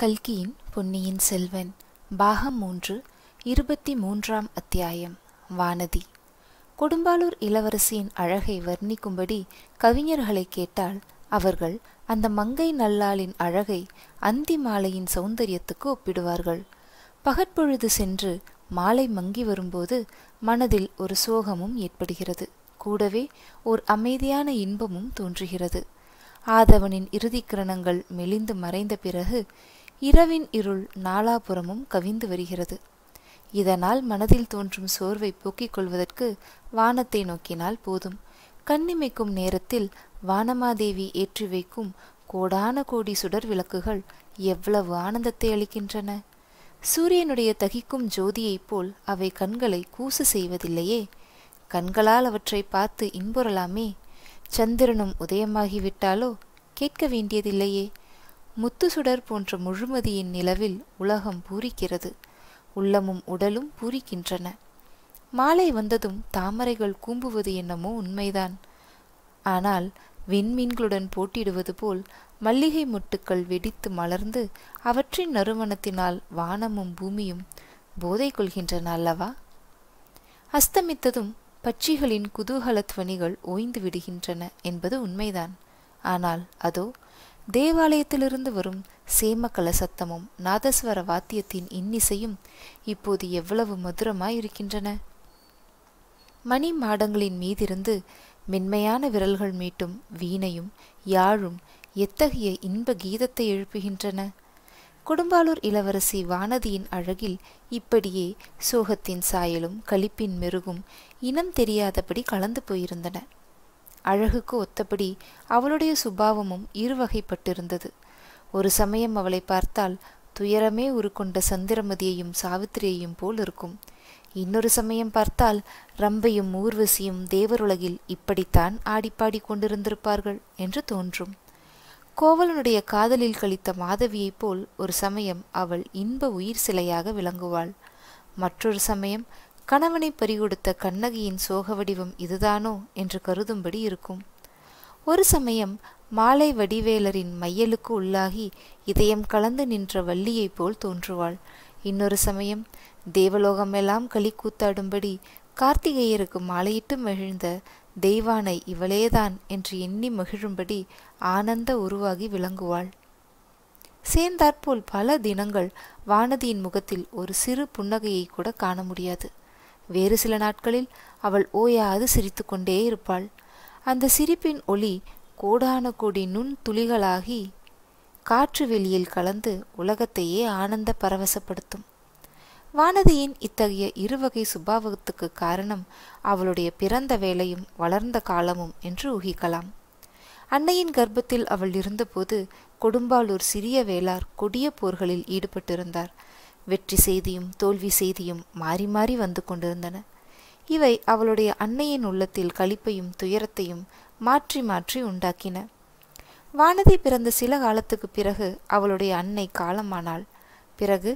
கல்கியின் பொன்னியின் செல்வன் பாகம் மூன்று இருபத்தி மூன்றாம் அத்தியாயம் வானதி கொடும்பாலூர் இளவரசியின் அழகை வர்ணிக்கும்படி கவிஞர்களை கேட்டால் அவர்கள் அந்த மங்கை நல்லாளின் அழகை அந்தி மாலையின் சௌந்தரியத்துக்கு ஒப்பிடுவார்கள் பகற்பொழுது சென்று மாலை மங்கி வரும்போது மனதில் ஒரு சோகமும் ஏற்படுகிறது கூடவே ஓர் அமைதியான இன்பமும் தோன்றுகிறது ஆதவனின் இறுதி கிரணங்கள் மெலிந்து மறைந்த பிறகு இரவின் இருள் நாலாபுறமும் கவிந்து வருகிறது இதனால் மனதில் தோன்றும் சோர்வை போக்கிக் கொள்வதற்கு வானத்தை நோக்கினால் போதும் கண்ணிமைக்கும் நேரத்தில் வானமாதேவி ஏற்றி வைக்கும் கோடான கோடி சுடர் விளக்குகள் எவ்வளவு ஆனந்தத்தை அளிக்கின்றன சூரியனுடைய தகிக்கும் ஜோதியைப் போல் அவை கண்களை கூசு செய்வதில்லையே கண்களால் அவற்றை பார்த்து இன்புறலாமே சந்திரனும் உதயமாகிவிட்டாலோ கேட்க வேண்டியதில்லையே முத்து சுடர் போன்ற முழுமதியின் நிலவில் உலகம் பூரிக்கிறது உள்ளமும் உடலும் பூரிக்கின்றன மாலை வந்ததும் தாமரைகள் கூம்புவது என்னமோ உண்மைதான் ஆனால் விண்மீன்களுடன் போட்டியிடுவது போல் மல்லிகை முட்டுக்கள் வெடித்து மலர்ந்து அவற்றின் நறுமணத்தினால் வானமும் பூமியும் போதை கொள்கின்றன அல்லவா அஸ்தமித்ததும் பட்சிகளின் குதூகலத்வனிகள் ஓய்ந்து விடுகின்றன என்பது உண்மைதான் ஆனால் அதோ தேவாலயத்திலிருந்து வரும் சேமக்கல சத்தமும் நாதஸ்வர வாத்தியத்தின் இன்னிசையும் இப்போது எவ்வளவு மதுரமாயிருக்கின்றன மணி மாடங்களின் மீதிருந்து மென்மையான விரல்கள் மீட்டும் வீணையும் யாழும் எத்தகைய இன்ப கீதத்தை எழுப்புகின்றன குடும்பாலூர் இளவரசி வானதியின் அழகில் இப்படியே சோகத்தின் சாயலும் களிப்பின் மெருகும் இனம் தெரியாதபடி கலந்து போயிருந்தன அழகுக்கு ஒத்தபடி அவளுடைய சுபாவமும் இருவகைப்பட்டிருந்தது ஒரு சமயம் அவளை பார்த்தால் துயரமே உருக்கொண்ட சந்திரமதியையும் சாவித்திரியையும் போல் இருக்கும் இன்னொரு சமயம் பார்த்தால் ரம்பையும் ஊர்வசியும் தேவருலகில் இப்படித்தான் ஆடிப்பாடி கொண்டிருந்திருப்பார்கள் என்று தோன்றும் கோவலனுடைய காதலில் கழித்த மாதவியைப் போல் ஒரு சமயம் அவள் இன்ப உயிர் சிலையாக விளங்குவாள் மற்றொரு சமயம் கணவனை பறிகொடுத்த கண்ணகியின் சோக வடிவம் இதுதானோ என்று கருதும்படி இருக்கும் ஒரு சமயம் மாலை வடிவேலரின் மையலுக்கு உள்ளாகி இதயம் கலந்து நின்ற வள்ளியைப் போல் தோன்றுவாள் இன்னொரு சமயம் தேவலோகமெல்லாம் களி கூத்தாடும்படி கார்த்திகேயருக்கு மாலையிட்டு மகிழ்ந்த தெய்வானை இவளேதான் என்று எண்ணி மகிழும்படி ஆனந்த உருவாகி விளங்குவாள் சேர்ந்தாற்போல் பல தினங்கள் வானதியின் முகத்தில் ஒரு சிறு புன்னகையை கூட காண முடியாது வேறு சில நாட்களில் அவள் ஓயாது சிரித்து கொண்டே இருப்பாள் அந்த சிரிப்பின் ஒளி கோடான கோடி நுண் துளிகளாகி காற்று வெளியில் கலந்து உலகத்தையே ஆனந்த பரவசப்படுத்தும் வானதியின் இத்தகைய இருவகை சுபாவத்துக்கு காரணம் அவளுடைய பிறந்த வேலையும் வளர்ந்த காலமும் என்று ஊகிக்கலாம் அன்னையின் கர்ப்பத்தில் அவள் இருந்தபோது கொடும்பாலூர் சிறிய வேளார் கொடிய போர்களில் ஈடுபட்டிருந்தார் வெற்றி செய்தியும் தோல்வி செய்தியும் மாறி மாறி வந்து கொண்டிருந்தன இவை அவளுடைய அன்னையின் உள்ளத்தில் களிப்பையும் துயரத்தையும் மாற்றி மாற்றி உண்டாக்கின வானதி பிறந்த சில காலத்துக்கு பிறகு அவளுடைய அன்னை காலமானாள் பிறகு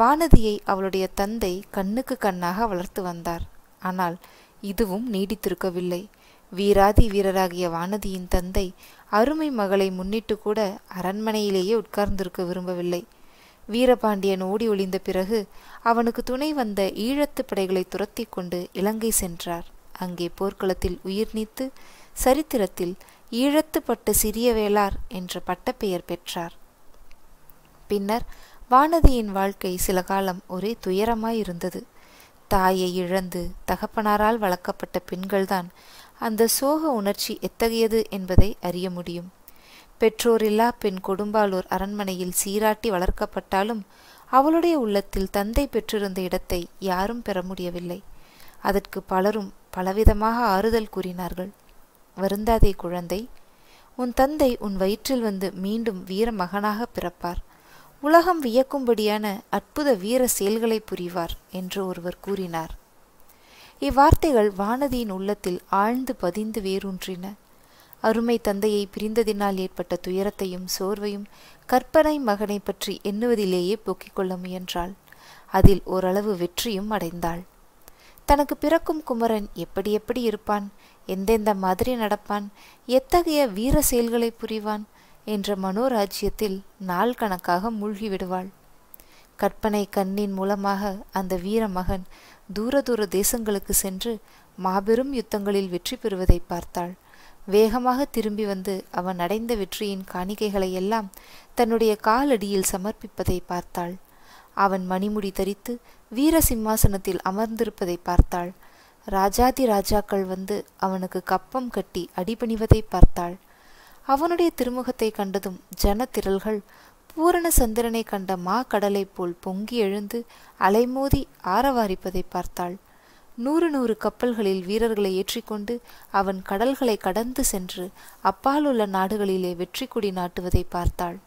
வானதியை அவளுடைய தந்தை கண்ணுக்கு கண்ணாக வளர்த்து வந்தார் ஆனால் இதுவும் நீடித்திருக்கவில்லை வீராதி வீரராகிய வானதியின் தந்தை அருமை மகளை முன்னிட்டு கூட அரண்மனையிலேயே உட்கார்ந்திருக்க விரும்பவில்லை வீரபாண்டியன் ஓடி ஒளிந்த பிறகு அவனுக்கு துணை வந்த ஈழத்து படைகளை துரத்தி கொண்டு இலங்கை சென்றார் அங்கே போர்க்களத்தில் உயிர் நீத்து சரித்திரத்தில் ஈழத்துப்பட்டு சிறிய வேளார் என்ற பட்டப்பெயர் பெற்றார் பின்னர் வானதியின் வாழ்க்கை சில காலம் ஒரே துயரமாயிருந்தது தாயை இழந்து தகப்பனாரால் வளர்க்கப்பட்ட பெண்கள்தான் அந்த சோக உணர்ச்சி எத்தகையது என்பதை அறிய முடியும் பெற்றோரில்லா பெண் கொடும்பாலூர் அரண்மனையில் சீராட்டி வளர்க்கப்பட்டாலும் அவளுடைய உள்ளத்தில் தந்தை பெற்றிருந்த இடத்தை யாரும் பெற முடியவில்லை அதற்கு பலரும் பலவிதமாக ஆறுதல் கூறினார்கள் வருந்தாதே குழந்தை உன் தந்தை உன் வயிற்றில் வந்து மீண்டும் வீர மகனாக பிறப்பார் உலகம் வியக்கும்படியான அற்புத வீர செயல்களை புரிவார் என்று ஒருவர் கூறினார் இவ்வார்த்தைகள் வானதியின் உள்ளத்தில் ஆழ்ந்து பதிந்து வேரூன்றின அருமை தந்தையை பிரிந்ததினால் ஏற்பட்ட துயரத்தையும் சோர்வையும் கற்பனை மகனை பற்றி எண்ணுவதிலேயே போக்கிக் கொள்ள முயன்றாள் அதில் ஓரளவு வெற்றியும் அடைந்தாள் தனக்கு பிறக்கும் குமரன் எப்படி எப்படி இருப்பான் எந்தெந்த மாதிரி நடப்பான் எத்தகைய வீர செயல்களை புரிவான் என்ற மனோராஜ்யத்தில் நாள் கணக்காக மூழ்கி விடுவாள் கற்பனை கண்ணின் மூலமாக அந்த வீர மகன் தூர தூர தேசங்களுக்கு சென்று மாபெரும் யுத்தங்களில் வெற்றி பெறுவதை பார்த்தாள் வேகமாக திரும்பி வந்து அவன் அடைந்த வெற்றியின் காணிக்கைகளை எல்லாம் தன்னுடைய காலடியில் சமர்ப்பிப்பதை பார்த்தாள் அவன் மணிமுடி தரித்து வீர சிம்மாசனத்தில் அமர்ந்திருப்பதை பார்த்தாள் ராஜாதி ராஜாக்கள் வந்து அவனுக்கு கப்பம் கட்டி அடிபணிவதை பார்த்தாள் அவனுடைய திருமுகத்தை கண்டதும் ஜன திரள்கள் பூரண சந்திரனை கண்ட மா கடலை போல் பொங்கி எழுந்து அலைமோதி ஆரவாரிப்பதை பார்த்தாள் நூறு நூறு கப்பல்களில் வீரர்களை ஏற்றிக்கொண்டு அவன் கடல்களை கடந்து சென்று அப்பாலுள்ள நாடுகளிலே வெற்றி குடி நாட்டுவதை பார்த்தாள்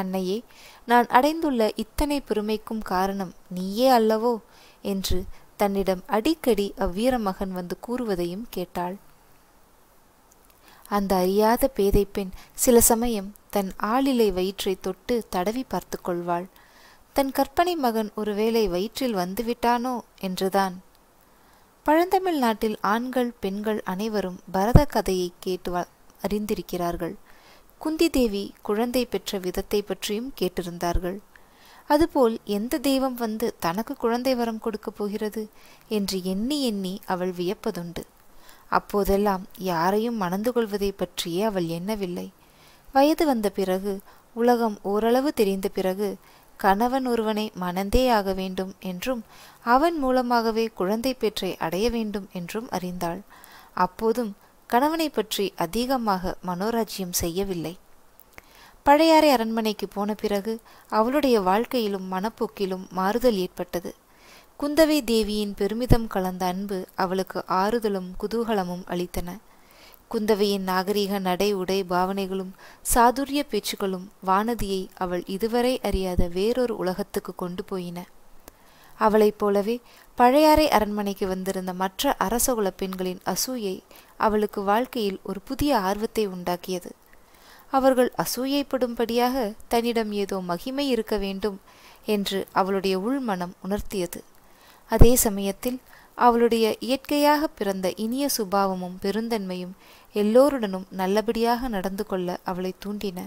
அன்னையே நான் அடைந்துள்ள இத்தனை பெருமைக்கும் காரணம் நீயே அல்லவோ என்று தன்னிடம் அடிக்கடி அவ்வீர மகன் வந்து கூறுவதையும் கேட்டாள் அந்த அறியாத பேதை பெண் சில சமயம் தன் ஆளிலை வயிற்றை தொட்டு தடவி பார்த்து கொள்வாள் தன் கற்பனை மகன் ஒருவேளை வயிற்றில் வந்துவிட்டானோ என்றுதான் பழந்தமிழ் நாட்டில் ஆண்கள் பெண்கள் அனைவரும் பரத கதையை கேட்டு அறிந்திருக்கிறார்கள் குந்தி தேவி குழந்தை பெற்ற விதத்தை பற்றியும் கேட்டிருந்தார்கள் அதுபோல் எந்த தெய்வம் வந்து தனக்கு குழந்தை வரம் கொடுக்கப் போகிறது என்று எண்ணி எண்ணி அவள் வியப்பதுண்டு அப்போதெல்லாம் யாரையும் மணந்து கொள்வதை பற்றியே அவள் எண்ணவில்லை வயது வந்த பிறகு உலகம் ஓரளவு தெரிந்த பிறகு கணவன் ஒருவனை மணந்தே ஆக வேண்டும் என்றும் அவன் மூலமாகவே குழந்தை பெற்றை அடைய வேண்டும் என்றும் அறிந்தாள் அப்போதும் கணவனை பற்றி அதிகமாக மனோராஜ்யம் செய்யவில்லை பழையாறை அரண்மனைக்கு போன பிறகு அவளுடைய வாழ்க்கையிலும் மனப்போக்கிலும் மாறுதல் ஏற்பட்டது குந்தவை தேவியின் பெருமிதம் கலந்த அன்பு அவளுக்கு ஆறுதலும் குதூகலமும் அளித்தன குந்தவையின் நாகரிக நடை உடை பாவனைகளும் சாதுரிய பேச்சுகளும் வானதியை அவள் இதுவரை அறியாத வேறொரு உலகத்துக்கு கொண்டு போயின அவளைப் போலவே பழையாறை அரண்மனைக்கு வந்திருந்த மற்ற குல பெண்களின் அசூயை அவளுக்கு வாழ்க்கையில் ஒரு புதிய ஆர்வத்தை உண்டாக்கியது அவர்கள் அசூயைப்படும்படியாக தன்னிடம் ஏதோ மகிமை இருக்க வேண்டும் என்று அவளுடைய உள்மனம் உணர்த்தியது அதே சமயத்தில் அவளுடைய இயற்கையாக பிறந்த இனிய சுபாவமும் பெருந்தன்மையும் எல்லோருடனும் நல்லபடியாக நடந்து கொள்ள அவளை தூண்டின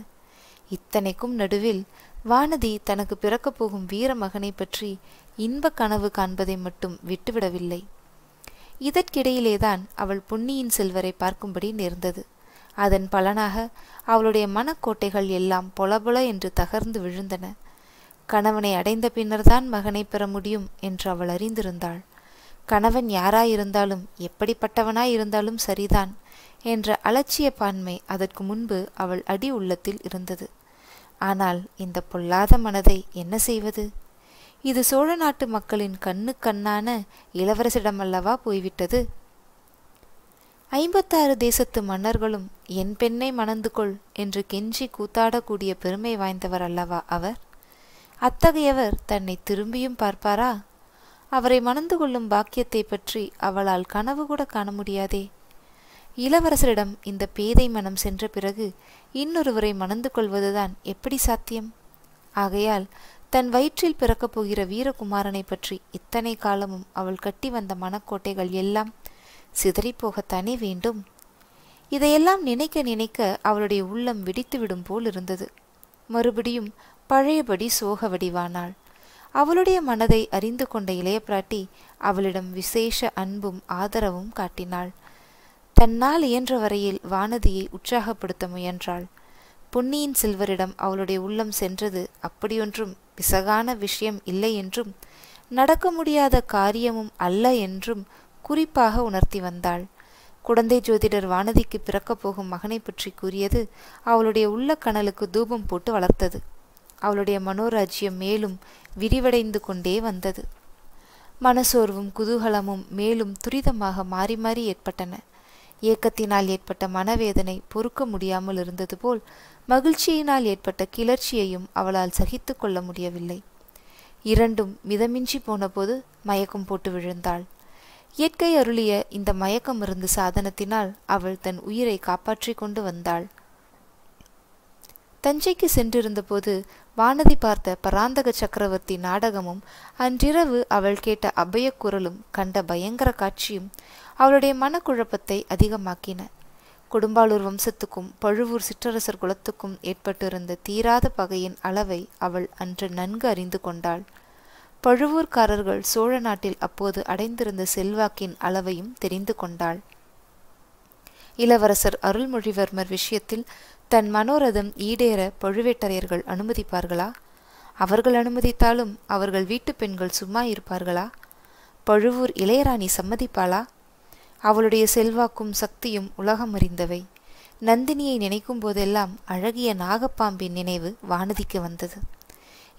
இத்தனைக்கும் நடுவில் வானதி தனக்கு பிறக்கப் போகும் வீர மகனை பற்றி இன்ப கனவு காண்பதை மட்டும் விட்டுவிடவில்லை இதற்கிடையிலேதான் அவள் பொன்னியின் செல்வரை பார்க்கும்படி நேர்ந்தது அதன் பலனாக அவளுடைய மனக்கோட்டைகள் எல்லாம் பொலபொல என்று தகர்ந்து விழுந்தன கணவனை அடைந்த பின்னர்தான் மகனை பெற முடியும் என்று அவள் அறிந்திருந்தாள் கணவன் யாராயிருந்தாலும் எப்படிப்பட்டவனாயிருந்தாலும் சரிதான் என்ற அலட்சிய பான்மை அதற்கு முன்பு அவள் அடி உள்ளத்தில் இருந்தது ஆனால் இந்த பொல்லாத மனதை என்ன செய்வது இது சோழ நாட்டு மக்களின் கண்ணு கண்ணான இளவரசிடமல்லவா போய்விட்டது ஐம்பத்தாறு தேசத்து மன்னர்களும் என் பெண்ணை மணந்து கொள் என்று கெஞ்சி கூத்தாடக்கூடிய பெருமை வாய்ந்தவர் அல்லவா அவர் அத்தகையவர் தன்னை திரும்பியும் பார்ப்பாரா அவரை மணந்து கொள்ளும் பாக்கியத்தை பற்றி அவளால் கனவு கூட காண முடியாதே இளவரசரிடம் இந்த பேதை மனம் சென்ற பிறகு இன்னொருவரை மணந்து கொள்வதுதான் எப்படி சாத்தியம் ஆகையால் தன் வயிற்றில் பிறக்கப் போகிற வீரகுமாரனை பற்றி இத்தனை காலமும் அவள் கட்டி வந்த மனக்கோட்டைகள் எல்லாம் சிதறிப்போகத்தானே வேண்டும் இதையெல்லாம் நினைக்க நினைக்க அவளுடைய உள்ளம் வெடித்துவிடும் போல் இருந்தது மறுபடியும் பழையபடி சோக வடிவானாள் அவளுடைய மனதை அறிந்து கொண்ட இளைய பிராட்டி அவளிடம் விசேஷ அன்பும் ஆதரவும் காட்டினாள் தன்னால் இயன்ற வரையில் வானதியை உற்சாகப்படுத்த முயன்றாள் பொன்னியின் செல்வரிடம் அவளுடைய உள்ளம் சென்றது அப்படியொன்றும் பிசகான விஷயம் இல்லை என்றும் நடக்க முடியாத காரியமும் அல்ல என்றும் குறிப்பாக உணர்த்தி வந்தாள் குழந்தை ஜோதிடர் வானதிக்கு பிறக்கப் போகும் மகனை பற்றி கூறியது அவளுடைய உள்ள கனலுக்கு தூபம் போட்டு வளர்த்தது அவளுடைய மனோராஜ்யம் மேலும் விரிவடைந்து கொண்டே வந்தது மனசோர்வும் குதூகலமும் மேலும் துரிதமாக மாறி மாறி ஏற்பட்டன ஏக்கத்தினால் ஏற்பட்ட மனவேதனை பொறுக்க முடியாமல் இருந்தது போல் மகிழ்ச்சியினால் ஏற்பட்ட கிளர்ச்சியையும் அவளால் சகித்து கொள்ள முடியவில்லை இரண்டும் மிதமின்றி போனபோது மயக்கம் போட்டு விழுந்தாள் இயற்கை அருளிய இந்த மயக்கம் இருந்து சாதனத்தினால் அவள் தன் உயிரை காப்பாற்றி கொண்டு வந்தாள் தஞ்சைக்கு சென்றிருந்தபோது வானதி பார்த்த பராந்தக சக்கரவர்த்தி நாடகமும் அன்றிரவு அவள் கேட்ட அபயக்குரலும் குரலும் கண்ட பயங்கர காட்சியும் அவளுடைய மனக்குழப்பத்தை அதிகமாக்கின குடும்பாலூர் வம்சத்துக்கும் பழுவூர் சிற்றரசர் குலத்துக்கும் ஏற்பட்டிருந்த தீராத பகையின் அளவை அவள் அன்று நன்கு அறிந்து கொண்டாள் பழுவூர்காரர்கள் சோழ நாட்டில் அப்போது அடைந்திருந்த செல்வாக்கின் அளவையும் தெரிந்து கொண்டாள் இளவரசர் அருள்மொழிவர்மர் விஷயத்தில் தன் மனோரதம் ஈடேற பழுவேட்டரையர்கள் அனுமதிப்பார்களா அவர்கள் அனுமதித்தாலும் அவர்கள் வீட்டு பெண்கள் சும்மா இருப்பார்களா பழுவூர் இளையராணி சம்மதிப்பாளா அவளுடைய செல்வாக்கும் சக்தியும் உலகம் அறிந்தவை நந்தினியை நினைக்கும் போதெல்லாம் அழகிய நாகப்பாம்பின் நினைவு வானதிக்கு வந்தது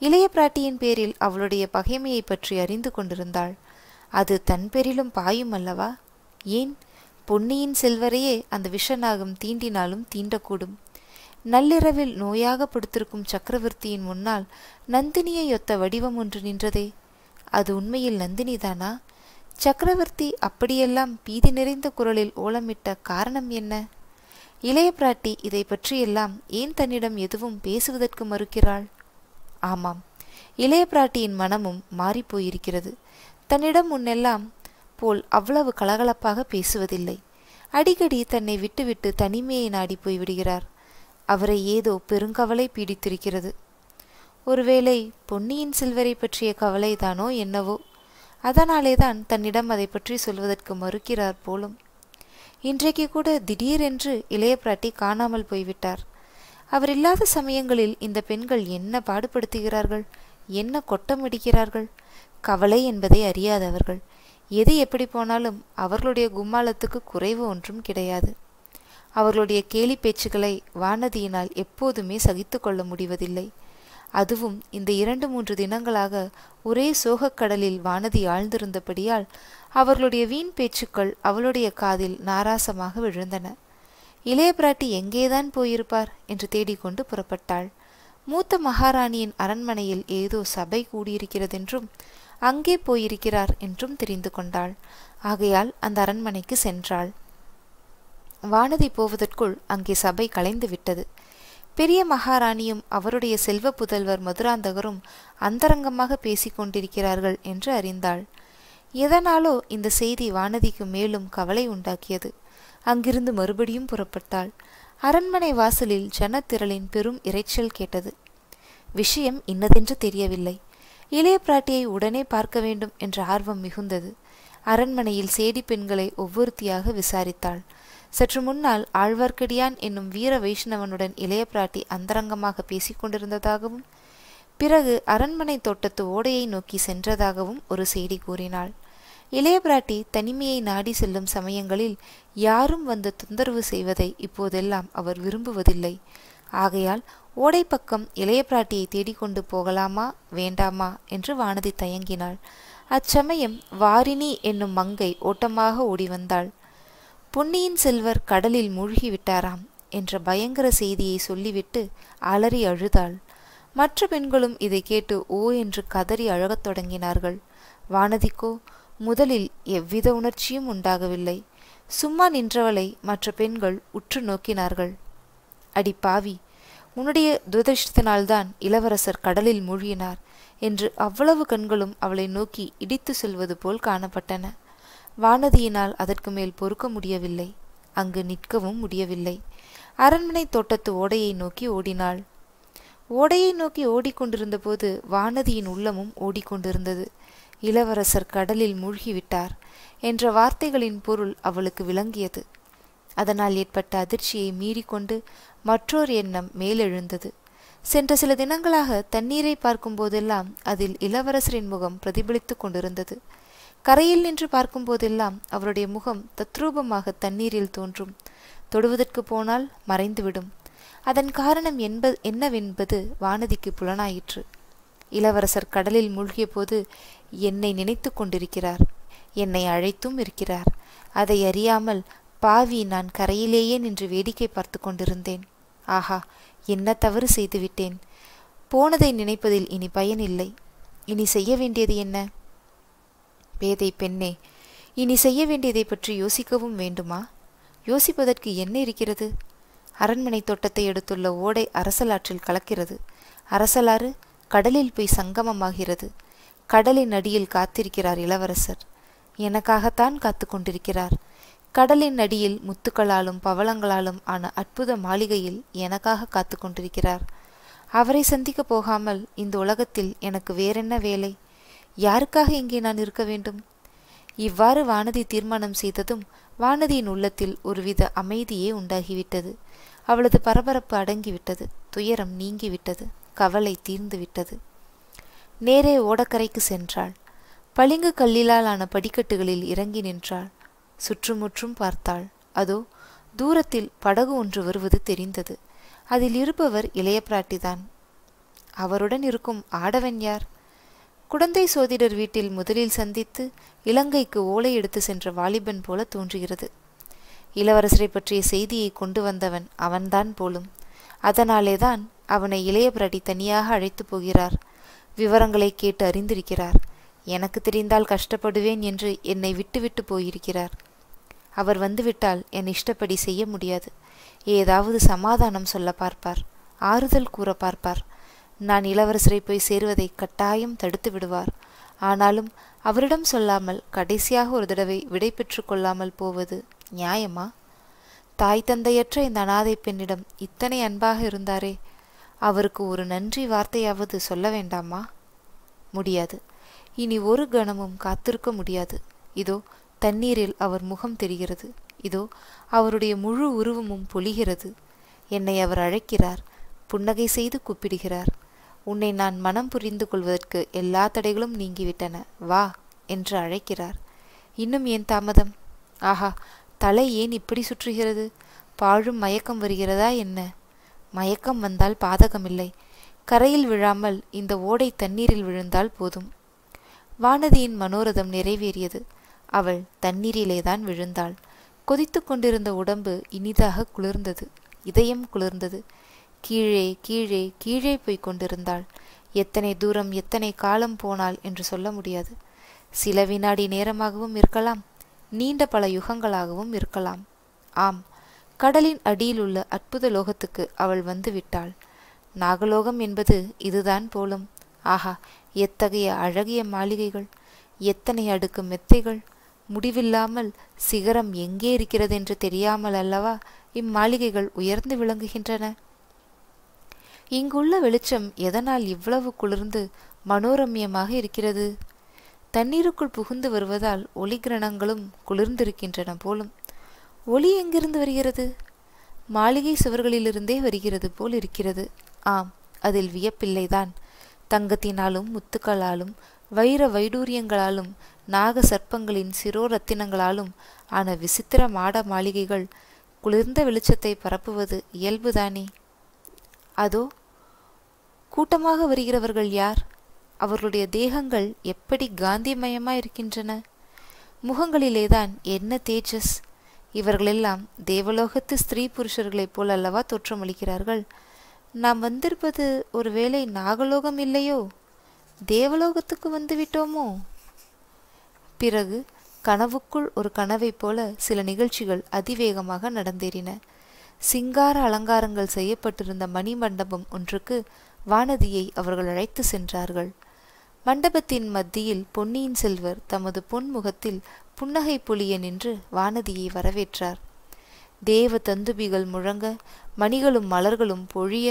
இளைய பிராட்டியின் பேரில் அவளுடைய பகைமையை பற்றி அறிந்து கொண்டிருந்தாள் அது தன் பேரிலும் பாயும் அல்லவா ஏன் பொன்னியின் செல்வரையே அந்த விஷநாகம் தீண்டினாலும் தீண்டக்கூடும் நள்ளிரவில் நோயாக படுத்திருக்கும் சக்கரவர்த்தியின் முன்னால் நந்தினியை ஒத்த வடிவம் ஒன்று நின்றதே அது உண்மையில் நந்தினிதானா சக்கரவர்த்தி அப்படியெல்லாம் பீதி நிறைந்த குரலில் ஓலமிட்ட காரணம் என்ன இளைய பிராட்டி இதை பற்றியெல்லாம் ஏன் தன்னிடம் எதுவும் பேசுவதற்கு மறுக்கிறாள் ஆமாம் இளைய பிராட்டியின் மனமும் மாறிப்போயிருக்கிறது தன்னிடம் முன்னெல்லாம் போல் அவ்வளவு கலகலப்பாக பேசுவதில்லை அடிக்கடி தன்னை விட்டுவிட்டு தனிமையை நாடி போய்விடுகிறார் அவரை ஏதோ பெருங்கவலை பீடித்திருக்கிறது ஒருவேளை பொன்னியின் செல்வரை பற்றிய கவலைதானோ என்னவோ அதனாலே தான் தன்னிடம் அதை பற்றி சொல்வதற்கு மறுக்கிறார் போலும் இன்றைக்கு கூட திடீரென்று இளைய பிராட்டி காணாமல் போய்விட்டார் அவர் இல்லாத சமயங்களில் இந்த பெண்கள் என்ன பாடுபடுத்துகிறார்கள் என்ன கொட்டமிடிக்கிறார்கள் கவலை என்பதை அறியாதவர்கள் எது எப்படி போனாலும் அவர்களுடைய கும்மாளத்துக்கு குறைவு ஒன்றும் கிடையாது அவர்களுடைய கேலி பேச்சுகளை வானதியினால் எப்போதுமே சகித்து கொள்ள முடிவதில்லை அதுவும் இந்த இரண்டு மூன்று தினங்களாக ஒரே சோகக்கடலில் வானதி ஆழ்ந்திருந்தபடியால் அவர்களுடைய வீண் பேச்சுக்கள் அவளுடைய காதில் நாராசமாக விழுந்தன இளைய பிராட்டி எங்கேதான் போயிருப்பார் என்று தேடிக்கொண்டு புறப்பட்டாள் மூத்த மகாராணியின் அரண்மனையில் ஏதோ சபை கூடியிருக்கிறதென்றும் அங்கே போயிருக்கிறார் என்றும் தெரிந்து கொண்டாள் ஆகையால் அந்த அரண்மனைக்கு சென்றாள் வானதி போவதற்குள் அங்கே சபை கலைந்து விட்டது பெரிய மகாராணியும் அவருடைய செல்வ புதல்வர் மதுராந்தகரும் அந்தரங்கமாக பேசிக்கொண்டிருக்கிறார்கள் என்று அறிந்தாள் எதனாலோ இந்த செய்தி வானதிக்கு மேலும் கவலை உண்டாக்கியது அங்கிருந்து மறுபடியும் புறப்பட்டாள் அரண்மனை வாசலில் ஜனத்திரளின் பெரும் இரைச்சல் கேட்டது விஷயம் இன்னதென்று தெரியவில்லை இளைய பிராட்டியை உடனே பார்க்க வேண்டும் என்ற ஆர்வம் மிகுந்தது அரண்மனையில் சேடி பெண்களை ஒவ்வொருத்தியாக விசாரித்தாள் சற்று முன்னால் ஆழ்வார்க்கடியான் என்னும் வீர வைஷ்ணவனுடன் இளைய பிராட்டி அந்தரங்கமாக பேசிக் கொண்டிருந்ததாகவும் பிறகு அரண்மனை தோட்டத்து ஓடையை நோக்கி சென்றதாகவும் ஒரு செய்தி கூறினாள் இளைய பிராட்டி தனிமையை நாடி செல்லும் சமயங்களில் யாரும் வந்து தொந்தரவு செய்வதை இப்போதெல்லாம் அவர் விரும்புவதில்லை ஆகையால் ஓடை பக்கம் இளைய பிராட்டியை தேடிக்கொண்டு போகலாமா வேண்டாமா என்று வானதி தயங்கினாள் அச்சமயம் வாரினி என்னும் மங்கை ஓட்டமாக ஓடி வந்தாள் பொன்னியின் செல்வர் கடலில் மூழ்கிவிட்டாராம் என்ற பயங்கர செய்தியை சொல்லிவிட்டு அலறி அழுதாள் மற்ற பெண்களும் இதை கேட்டு ஓ என்று கதறி அழகத் தொடங்கினார்கள் வானதிக்கோ முதலில் எவ்வித உணர்ச்சியும் உண்டாகவில்லை சும்மா நின்றவளை மற்ற பெண்கள் உற்று நோக்கினார்கள் அடி பாவி உன்னுடைய துரதிருஷ்டத்தினால்தான் இளவரசர் கடலில் மூழ்கினார் என்று அவ்வளவு கண்களும் அவளை நோக்கி இடித்து செல்வது போல் காணப்பட்டன வானதியினால் அதற்கு மேல் பொறுக்க முடியவில்லை அங்கு நிற்கவும் முடியவில்லை அரண்மனை தோட்டத்து ஓடையை நோக்கி ஓடினாள் ஓடையை நோக்கி ஓடிக்கொண்டிருந்த போது வானதியின் உள்ளமும் ஓடிக்கொண்டிருந்தது இளவரசர் கடலில் மூழ்கிவிட்டார் என்ற வார்த்தைகளின் பொருள் அவளுக்கு விளங்கியது அதனால் ஏற்பட்ட அதிர்ச்சியை மீறிக்கொண்டு மற்றோர் எண்ணம் மேலெழுந்தது சென்ற சில தினங்களாக தண்ணீரை பார்க்கும் போதெல்லாம் அதில் இளவரசரின் முகம் பிரதிபலித்து கொண்டிருந்தது கரையில் நின்று பார்க்கும் போதெல்லாம் அவருடைய முகம் தத்ரூபமாக தண்ணீரில் தோன்றும் தொடுவதற்கு போனால் மறைந்துவிடும் அதன் காரணம் என்பது என்னவென்பது வானதிக்கு புலனாயிற்று இளவரசர் கடலில் மூழ்கிய போது என்னை நினைத்து கொண்டிருக்கிறார் என்னை அழைத்தும் இருக்கிறார் அதை அறியாமல் பாவி நான் கரையிலேயே நின்று வேடிக்கை பார்த்து கொண்டிருந்தேன் ஆஹா என்ன தவறு செய்துவிட்டேன் போனதை நினைப்பதில் இனி பயனில்லை இனி செய்ய வேண்டியது என்ன பேதை பெண்ணே இனி செய்ய வேண்டியதை பற்றி யோசிக்கவும் வேண்டுமா யோசிப்பதற்கு என்ன இருக்கிறது அரண்மனை தோட்டத்தை எடுத்துள்ள ஓடை அரசலாற்றில் கலக்கிறது அரசலாறு கடலில் போய் சங்கமமாகிறது கடலின் அடியில் காத்திருக்கிறார் இளவரசர் எனக்காகத்தான் காத்து கொண்டிருக்கிறார் கடலின் அடியில் முத்துக்களாலும் பவளங்களாலும் ஆன அற்புத மாளிகையில் எனக்காக காத்து கொண்டிருக்கிறார் அவரை சந்திக்க போகாமல் இந்த உலகத்தில் எனக்கு வேறென்ன வேலை யாருக்காக இங்கே நான் இருக்க வேண்டும் இவ்வாறு வானதி தீர்மானம் செய்ததும் வானதியின் உள்ளத்தில் ஒருவித அமைதியே உண்டாகிவிட்டது அவளது பரபரப்பு அடங்கிவிட்டது துயரம் நீங்கிவிட்டது கவலை தீர்ந்துவிட்டது நேரே ஓடக்கரைக்கு சென்றாள் பளிங்கு கல்லிலால் ஆன படிக்கட்டுகளில் இறங்கி நின்றாள் சுற்றுமுற்றும் பார்த்தாள் அதோ தூரத்தில் படகு ஒன்று வருவது தெரிந்தது அதில் இருப்பவர் இளைய பிராட்டிதான் அவருடன் இருக்கும் ஆடவன் யார் குடந்தை சோதிடர் வீட்டில் முதலில் சந்தித்து இலங்கைக்கு ஓலை எடுத்து சென்ற வாலிபன் போல தோன்றுகிறது இளவரசரை பற்றிய செய்தியை கொண்டு வந்தவன் அவன்தான் போலும் அதனாலேதான் அவனை இளைய பிரடி தனியாக அழைத்து போகிறார் விவரங்களை கேட்டு அறிந்திருக்கிறார் எனக்கு தெரிந்தால் கஷ்டப்படுவேன் என்று என்னை விட்டுவிட்டு போயிருக்கிறார் அவர் வந்துவிட்டால் என் இஷ்டப்படி செய்ய முடியாது ஏதாவது சமாதானம் சொல்ல பார்ப்பார் ஆறுதல் கூற பார்ப்பார் நான் இளவரசரை போய் சேருவதை கட்டாயம் தடுத்து விடுவார் ஆனாலும் அவரிடம் சொல்லாமல் கடைசியாக ஒரு தடவை விடை பெற்று கொள்ளாமல் போவது நியாயமா தாய் தந்தையற்ற இந்த அனாதை பெண்ணிடம் இத்தனை அன்பாக இருந்தாரே அவருக்கு ஒரு நன்றி வார்த்தையாவது சொல்ல வேண்டாமா முடியாது இனி ஒரு கணமும் காத்திருக்க முடியாது இதோ தண்ணீரில் அவர் முகம் தெரிகிறது இதோ அவருடைய முழு உருவமும் பொழிகிறது என்னை அவர் அழைக்கிறார் புன்னகை செய்து கூப்பிடுகிறார் உன்னை நான் மனம் புரிந்து கொள்வதற்கு எல்லா தடைகளும் நீங்கிவிட்டன வா என்று அழைக்கிறார் இன்னும் ஏன் தாமதம் ஆஹா தலை ஏன் இப்படி சுற்றுகிறது பாழும் மயக்கம் வருகிறதா என்ன மயக்கம் வந்தால் பாதகமில்லை கரையில் விழாமல் இந்த ஓடை தண்ணீரில் விழுந்தால் போதும் வானதியின் மனோரதம் நிறைவேறியது அவள் தண்ணீரிலேதான் விழுந்தாள் கொதித்து கொண்டிருந்த உடம்பு இனிதாக குளிர்ந்தது இதயம் குளிர்ந்தது கீழே கீழே கீழே போய் கொண்டிருந்தாள் எத்தனை தூரம் எத்தனை காலம் போனாள் என்று சொல்ல முடியாது சில வினாடி நேரமாகவும் இருக்கலாம் நீண்ட பல யுகங்களாகவும் இருக்கலாம் ஆம் கடலின் அடியில் உள்ள அற்புத லோகத்துக்கு அவள் வந்து விட்டாள் நாகலோகம் என்பது இதுதான் போலும் ஆஹா எத்தகைய அழகிய மாளிகைகள் எத்தனை அடுக்கு மெத்தைகள் முடிவில்லாமல் சிகரம் எங்கே இருக்கிறது என்று தெரியாமல் அல்லவா இம்மாளிகைகள் உயர்ந்து விளங்குகின்றன இங்குள்ள வெளிச்சம் எதனால் இவ்வளவு குளிர்ந்து மனோரம்யமாக இருக்கிறது தண்ணீருக்குள் புகுந்து வருவதால் ஒளி கிரணங்களும் குளிர்ந்திருக்கின்றன போலும் ஒளி எங்கிருந்து வருகிறது மாளிகை சுவர்களிலிருந்தே வருகிறது போல் இருக்கிறது ஆம் அதில் வியப்பில்லைதான் தங்கத்தினாலும் முத்துக்களாலும் வைர வைடூரியங்களாலும் நாக சர்ப்பங்களின் சிரோ ரத்தினங்களாலும் ஆன விசித்திர மாட மாளிகைகள் குளிர்ந்த வெளிச்சத்தை பரப்புவது இயல்புதானே அதோ கூட்டமாக வருகிறவர்கள் யார் அவர்களுடைய தேகங்கள் எப்படி காந்திமயமாக இருக்கின்றன முகங்களிலேதான் என்ன தேஜஸ் இவர்களெல்லாம் தேவலோகத்து ஸ்திரீ புருஷர்களைப் போல் அல்லவா தோற்றமளிக்கிறார்கள் நாம் வந்திருப்பது ஒருவேளை நாகலோகம் இல்லையோ தேவலோகத்துக்கு வந்துவிட்டோமோ பிறகு கனவுக்குள் ஒரு கனவைப் போல சில நிகழ்ச்சிகள் அதிவேகமாக நடந்தேறின சிங்கார அலங்காரங்கள் செய்யப்பட்டிருந்த மணிமண்டபம் ஒன்றுக்கு வானதியை அவர்கள் அழைத்து சென்றார்கள் மண்டபத்தின் மத்தியில் பொன்னியின் செல்வர் தமது பொன்முகத்தில் புன்னகை பொழிய நின்று வானதியை வரவேற்றார் தேவ தந்துபிகள் முழங்க மணிகளும் மலர்களும் பொழிய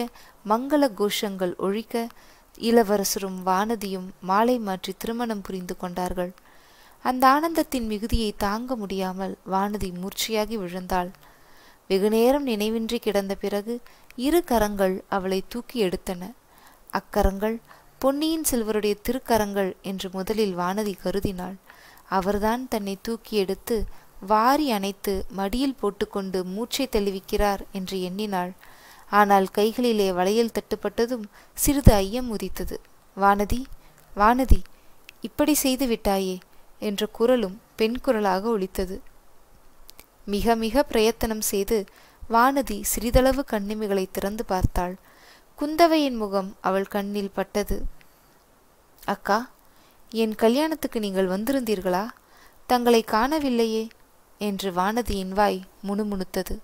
மங்கள கோஷங்கள் ஒழிக்க இளவரசரும் வானதியும் மாலை மாற்றி திருமணம் புரிந்து கொண்டார்கள் அந்த ஆனந்தத்தின் மிகுதியை தாங்க முடியாமல் வானதி மூர்ச்சையாகி விழுந்தாள் வெகுநேரம் நினைவின்றி கிடந்த பிறகு இரு கரங்கள் அவளை தூக்கி எடுத்தன அக்கரங்கள் பொன்னியின் செல்வருடைய திருக்கரங்கள் என்று முதலில் வானதி கருதினாள் அவர்தான் தன்னை தூக்கி எடுத்து வாரி அணைத்து மடியில் போட்டுக்கொண்டு மூச்சை தெளிவிக்கிறார் என்று எண்ணினாள் ஆனால் கைகளிலே வளையல் தட்டுப்பட்டதும் சிறிது ஐயம் உதித்தது வானதி வானதி இப்படி செய்து விட்டாயே என்ற குரலும் பெண் குரலாக ஒலித்தது மிக மிக பிரயத்தனம் செய்து வானதி சிறிதளவு கண்ணிமைகளை திறந்து பார்த்தாள் குந்தவையின் முகம் அவள் கண்ணில் பட்டது அக்கா என் கல்யாணத்துக்கு நீங்கள் வந்திருந்தீர்களா தங்களை காணவில்லையே என்று வானதியின் வாய் முணுமுணுத்தது